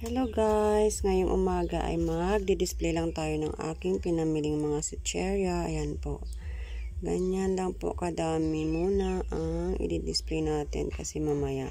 Hello guys, ngayong umaga ay magdi-display lang tayo ng aking pinamiling mga sucheria. Ayan po. Ganyan lang po kadami muna ang i-display natin kasi mamaya